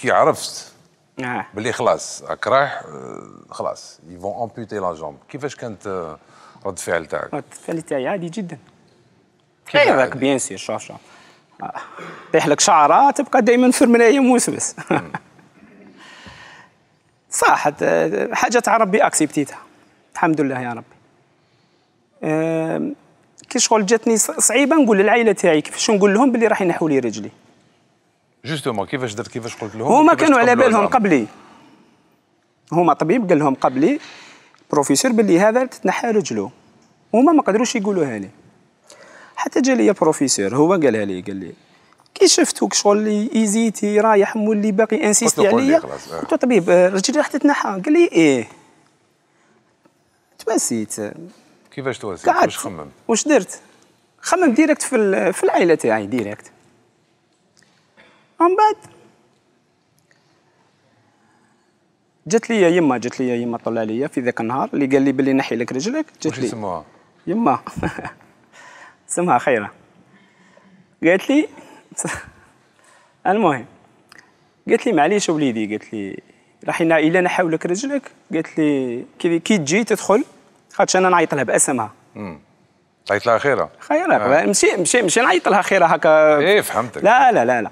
كي عرفت بلي خلاص راك رايح خلاص يفون امبوتي لا جومب كيفاش كانت رد فعل تاعك؟ رد فعل تاعي عادي جدا راك بيان سير شوف شوف طيح لك شعره تبقى دائما في المرايه موسوس صح حاجه تاع ربي اكسبتيتها الحمد لله يا ربي كي شغل جاتني صعيبه نقول للعائله تاعي كيفاش نقول لهم بلي راح ينحوا لي رجلي جوستومون كيفاش درت كيفاش قلت لهم هما كانوا على بالهم قبلي هما طبيب قال لهم قبلي بروفيسور باللي هذا تتنحى رجله هما ما قدروش يقولوها لي حتى جا لي بروفيسور هو قالها لي قال لي كي شفتوك شغل ايزيتي رايح مولي باقي انسيستي عليا آه. قلت له طبيب آه، رجلي راح تتنحى قال لي ايه تواسيت كيفاش تواسيت واش خممت واش درت خمم ديريكت في في العائله تاعي ديريكت من بعد جات لي يما جات لي يما طلع لي في ذاك النهار اللي قال لي بلي نحي لك رجلك جات لي يما اسمها خيره قالت لي المهم قالت لي معليش وليدي قالت لي راح الا لك رجلك قالت لي كي تجي تدخل خاطش انا نعيط لها باسمها امم عيط لها خيره خيره آه. مشي مشي مشي نعيط لها خيره هكا ايه فهمتك لا لا لا لا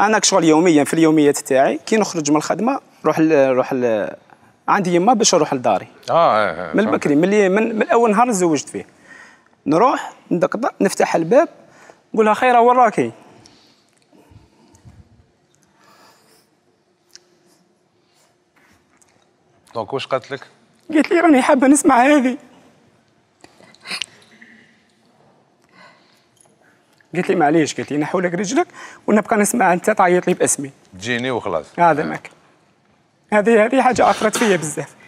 انا كشغل يوميا في اليوميات تاعي كي نخرج من الخدمه نروح نروح عندي يما باش نروح لداري اه, آه،, آه، من بكري من, من اول نهار تزوجت فيه نروح ندقدق نفتح الباب نقول لها خيره وين راكي دونك واش قالت لك؟ قالت لي راني حابه نسمع هذه قالت لي معليش قالت لي نحو لك رجلك ونبقى نسمع انت تعيط لي باسمي تجيني وخلاص هذا ماك هذه هذه حاجه اثرت فيا بزاف